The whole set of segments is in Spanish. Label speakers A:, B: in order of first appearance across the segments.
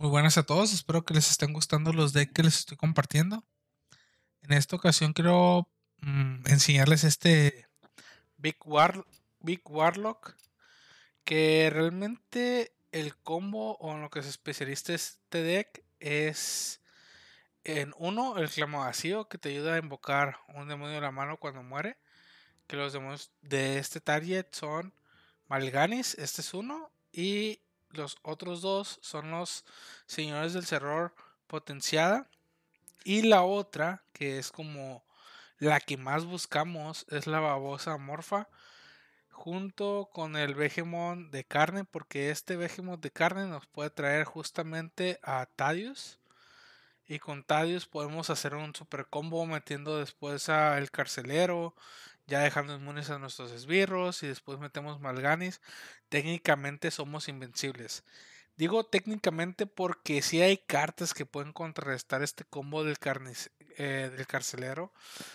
A: Muy buenas a todos, espero que les estén gustando los decks que les estoy compartiendo. En esta ocasión quiero mm, enseñarles este Big, Big Warlock, que realmente el combo o en lo que se es especialista este deck es en uno, el clamo vacío, que te ayuda a invocar un demonio de la mano cuando muere, que los demonios de este target son Malganis, este es uno, y los otros dos son los señores del terror potenciada. Y la otra, que es como la que más buscamos, es la babosa morfa. Junto con el Vegemon de carne, porque este Vegemon de carne nos puede traer justamente a Tadius. Y con Tadius podemos hacer un super combo metiendo después al carcelero ya dejando inmunes a nuestros esbirros y después metemos Malganis, técnicamente somos invencibles. Digo técnicamente porque si hay cartas que pueden contrarrestar este combo del, eh, del carcelero.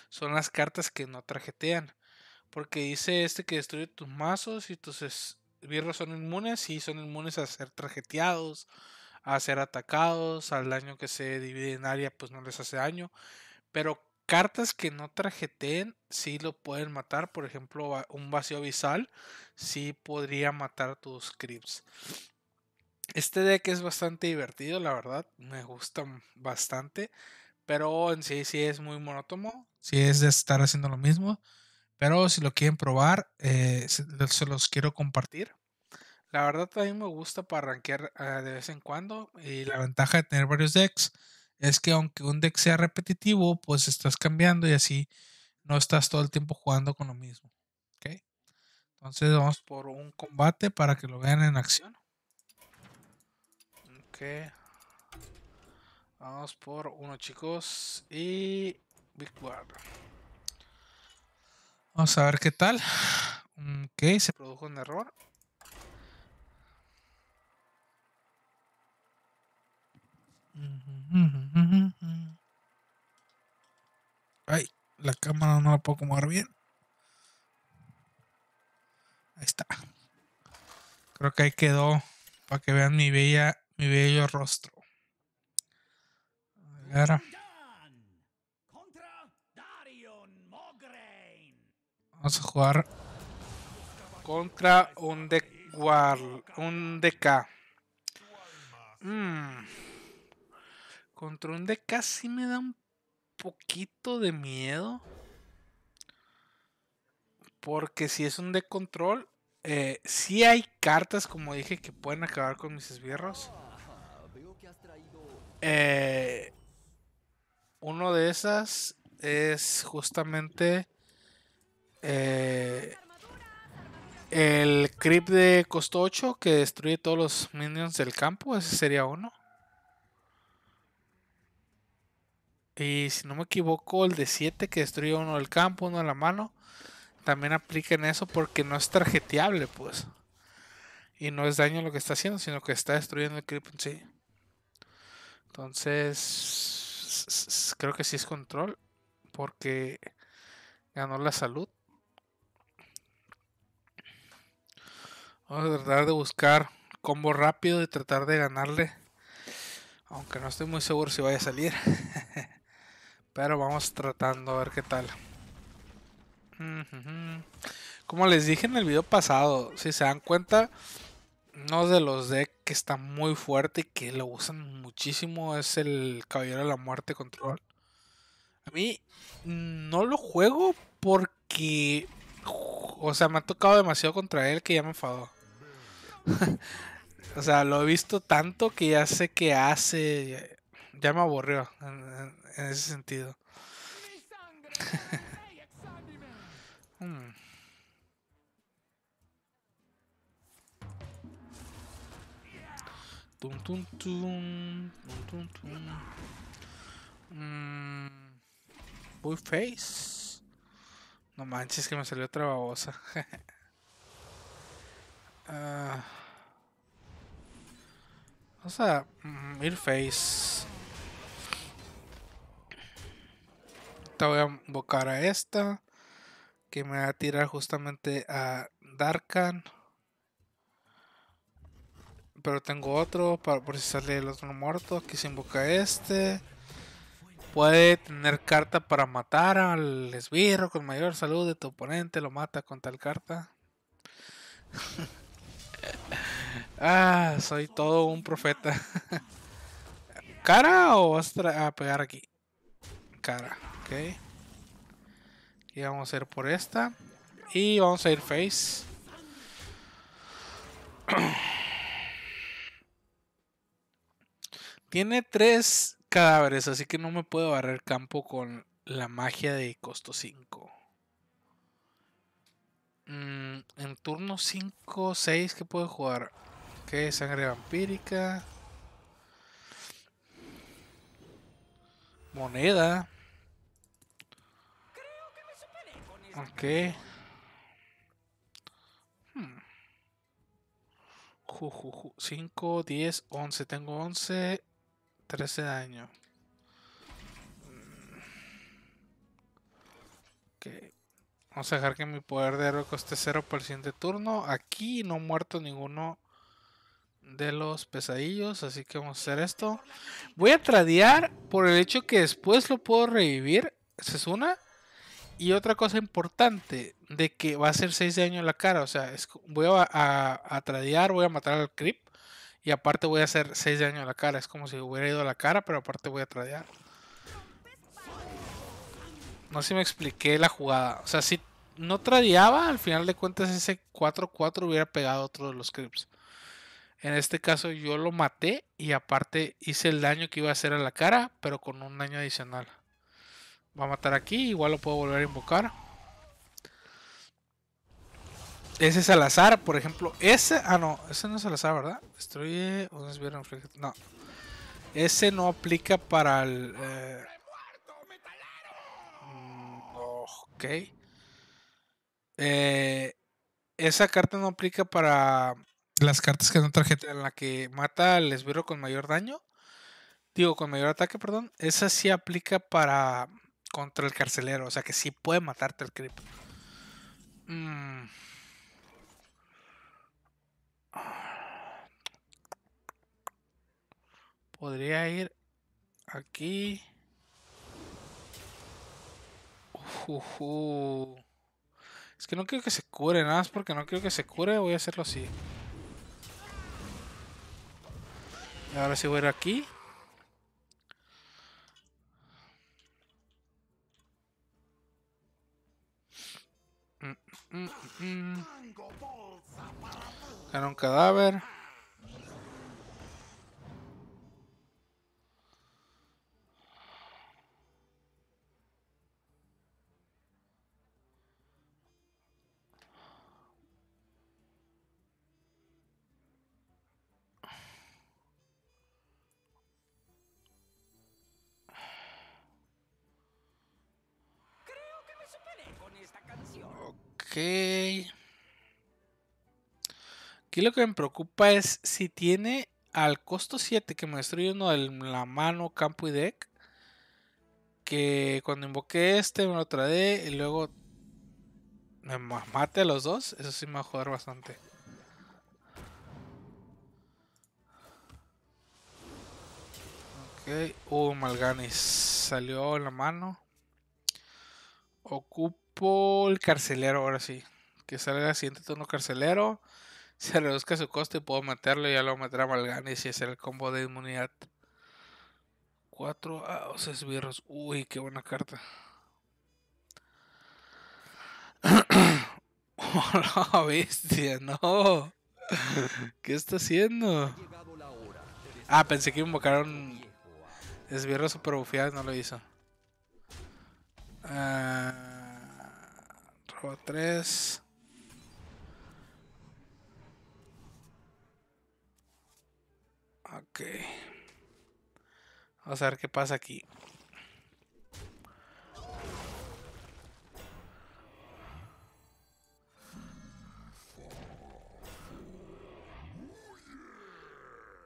A: Son las cartas que no trajetean. Porque dice este que destruye tus mazos y tus esbirros son inmunes. Y son inmunes a ser trajeteados, a ser atacados, al daño que se divide en área, pues no les hace daño. Pero cartas que no trajeteen sí lo pueden matar. Por ejemplo, un vacío abisal sí podría matar tus creeps. Este deck es bastante divertido, la verdad. Me gusta bastante. Pero en sí, sí es muy monótono. Si es de estar haciendo lo mismo. Pero si lo quieren probar, eh, se los quiero compartir. La verdad también me gusta para rankear ah, de vez en cuando. Y la ventaja de tener varios decks es que aunque un deck sea repetitivo, pues estás cambiando y así no estás todo el tiempo jugando con lo mismo. ¿okay? Entonces vamos por un combate para que lo vean en acción. Okay. Vamos por uno chicos y Big Vamos a ver qué tal. Ok, se produjo un error. la cámara no la puedo mover bien. Ahí está. Creo que ahí quedó para que vean mi bella, mi bello rostro. ver. Vamos a jugar contra un de un DK. Mm. Contra un DK sí me da un poquito de miedo. Porque si es un de control, eh, si hay cartas, como dije, que pueden acabar con mis esbirros. Eh, uno de esas es justamente eh, el creep de costo 8 que destruye todos los minions del campo. Ese sería uno. Y si no me equivoco, el de 7 que destruye uno del campo, uno de la mano, también aplica en eso porque no es tarjeteable, pues. Y no es daño lo que está haciendo, sino que está destruyendo el creep en sí. Entonces, creo que sí es control porque ganó la salud. Vamos a tratar de buscar combo rápido y tratar de ganarle. Aunque no estoy muy seguro si vaya a salir. Pero vamos tratando a ver qué tal. Como les dije en el video pasado, si se dan cuenta, uno de los decks que está muy fuerte y que lo usan muchísimo es el Caballero de la Muerte Control. A mí no lo juego porque, o sea, me ha tocado demasiado contra él que ya me enfadó. o sea, lo he visto tanto que ya sé qué hace, ya me aburrió en ese sentido. Hmm. Tum Tum, tum, tum, tum, tum. Mm. Face. No manches, que me salió otra babosa. uh. Vamos a ir Face. voy a invocar a esta. Que me va a tirar justamente a Darkan. Pero tengo otro para por si sale el otro muerto. Aquí se invoca este. Puede tener carta para matar al esbirro con mayor salud de tu oponente. Lo mata con tal carta. Ah, soy todo un profeta. ¿Cara o vas a pegar aquí? Cara. Ok. Y vamos a ir por esta. Y vamos a ir face. Tiene tres cadáveres, así que no me puedo barrer campo con la magia de costo 5. Mm, en turno 5, 6, ¿qué puedo jugar? Ok, sangre vampírica. Moneda. Ok. 5, 10, 11. Tengo 11, 13 daño. Mm. Ok. Vamos a dejar que mi poder de héroe coste 0 por el siguiente turno. Aquí no he muerto ninguno de los pesadillos. Así que vamos a hacer esto. Voy a tradear por el hecho que después lo puedo revivir. Esa es una? Y otra cosa importante, de que va a ser 6 de daño en la cara. O sea, voy a, a, tradear, voy a matar al creep. Y aparte voy a hacer 6 de daño en la cara. Es como si hubiera ido a la cara, pero aparte voy a tradear. No sé si me expliqué la jugada. O sea, si no tradeaba, al final de cuentas ese 4-4 hubiera pegado otro de los creeps. En este caso yo lo maté y aparte hice el daño que iba a hacer a la cara, pero con un daño adicional va a matar aquí, igual lo puedo volver a invocar. Ese es azar. por ejemplo. Ese, ah no, ese no es azar. ¿verdad? Destruye Un No. Ese no aplica para el... Eh... Mm, ok. Eh, esa carta no aplica para
B: las cartas que no tarjeta
A: en la que mata al esbirro con mayor daño. Digo, con mayor ataque, perdón. Esa sí aplica para contra el carcelero. O sea que sí puede matarte el creep. Mm. Podría ir aquí. Es que no quiero que se cure, nada más porque no quiero que se cure, voy a hacerlo así. Y ahora sí voy a ir aquí. en un cadáver. Creo que me superé con esta canción. Aquí lo que me preocupa es si tiene al costo 7 que me destruye uno de la mano, campo y deck. Que cuando invoqué este me lo trae y luego me mate a los dos. Eso sí me va a joder bastante. Ok. Uh, Malganis. Salió en la mano. Ocupa por carcelero ahora sí. Que salga el siguiente turno carcelero, se reduzca su coste y puedo matarlo y ya lo matará Malganis si es el combo de inmunidad. Cuatro ah, a esbirros. Uy, qué buena carta. oh, bestia, no. ¿Qué está haciendo? Ah, pensé que invocaron esbirros super bufiadas, no lo hizo. Ah. Juego 3. Ok. Vamos a ver qué pasa aquí.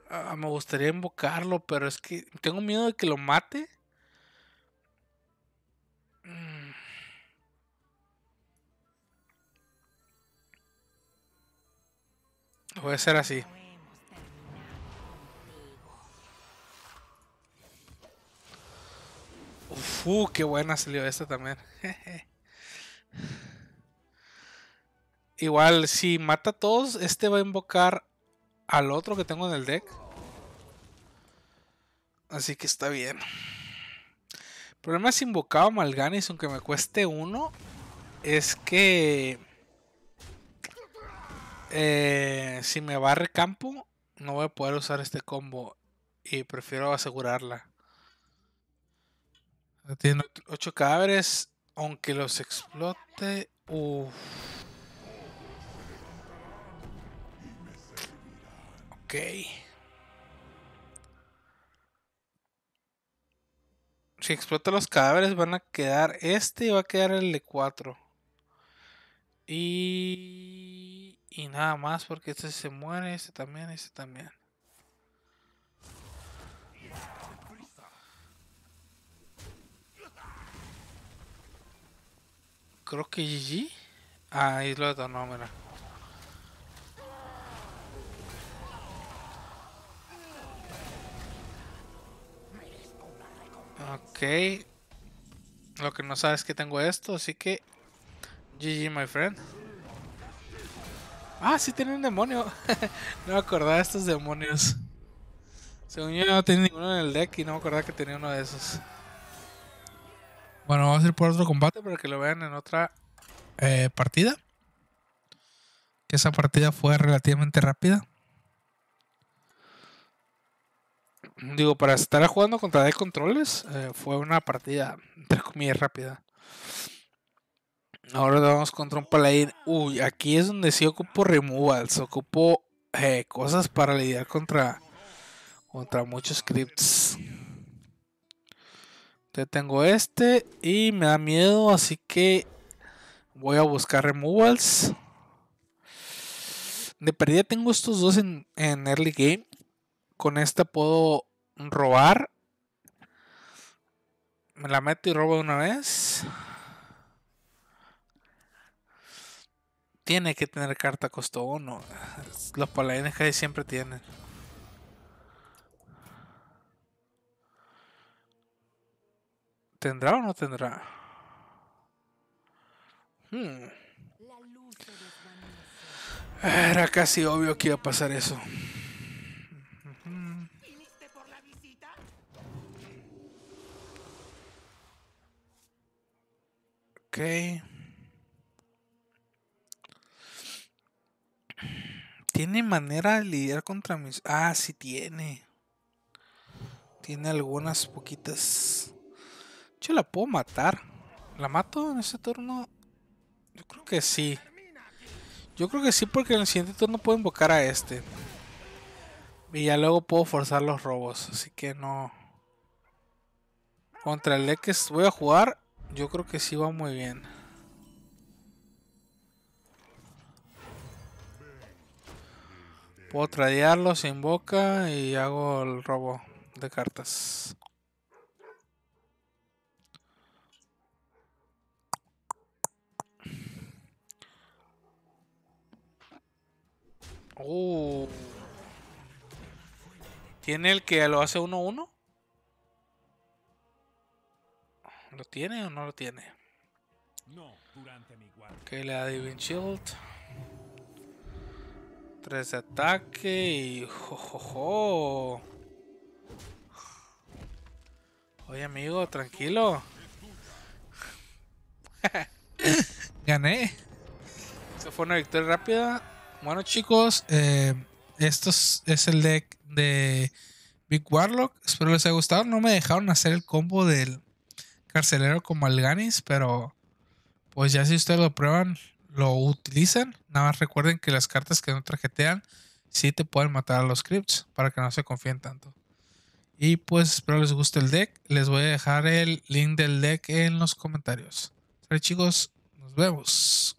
A: Ah, me gustaría invocarlo, pero es que tengo miedo de que lo mate. Puede ser así. Uf, uh, qué buena salió esta también. Igual, si mata a todos, este va a invocar al otro que tengo en el deck. Así que está bien. El problema es invocado a Malganis, aunque me cueste uno, es que eh, si me barre campo, no voy a poder usar este combo. Y prefiero asegurarla. Tiene 8 cadáveres, aunque los explote. Uff Ok. Si explota los cadáveres van a quedar este y va a quedar el de 4. Y... Y nada más porque este se muere, este también, este también. Creo que GG. Ah, ahí lo detonó, mira. Ok. Lo que no sabes es que tengo esto, así que... GG, my friend. Ah, sí, tiene un demonio. no me acordaba de estos demonios. Según yo no tenía ninguno en el deck y no me acordaba que tenía uno de esos. Bueno, vamos a ir por otro combate para que lo vean en otra eh, partida. Que esa partida fue relativamente rápida. Digo, para estar jugando contra de controles, eh, fue una partida, entre comillas, rápida. Ahora vamos contra un paladín. Uy, aquí es donde sí ocupo removals. Ocupo eh, cosas para lidiar contra, contra muchos scripts. Ya tengo este y me da miedo, así que voy a buscar removals. De perdida tengo estos dos en, en early game. Con esta puedo robar. Me la meto y robo de una vez. tiene que tener carta costo 1. Los paladines hay siempre tienen. ¿Tendrá o no tendrá? Hmm. Era casi obvio que iba a pasar eso. Okay. ¿Tiene manera de lidiar contra mis.? Ah, sí tiene. Tiene algunas poquitas. Yo la puedo matar. ¿La mato en este turno? Yo creo que sí. Yo creo que sí, porque en el siguiente turno puedo invocar a este. Y ya luego puedo forzar los robos. Así que no. Contra el que voy a jugar, yo creo que sí va muy bien. Puedo tradearlo sin boca y hago el robo de cartas. Uh. ¿Tiene el que lo hace 1-1? Uno, uno? ¿Lo tiene o no lo tiene? No, durante mi guardia. Ok, le da Divine Shield. 3 de ataque y... Jo, Oye amigo, tranquilo. Gané. Eso fue una victoria rápida. Bueno chicos, eh, esto es el deck de Big Warlock. Espero les haya gustado. No me dejaron hacer el combo del carcelero con Malganis, pero pues ya si ustedes lo prueban, lo utilizan, nada más recuerden que las cartas que no trajetean si te pueden matar a los scripts para que no se confíen tanto. Y pues espero les guste el deck. Les voy a dejar el link del deck en los comentarios. chicos, nos vemos.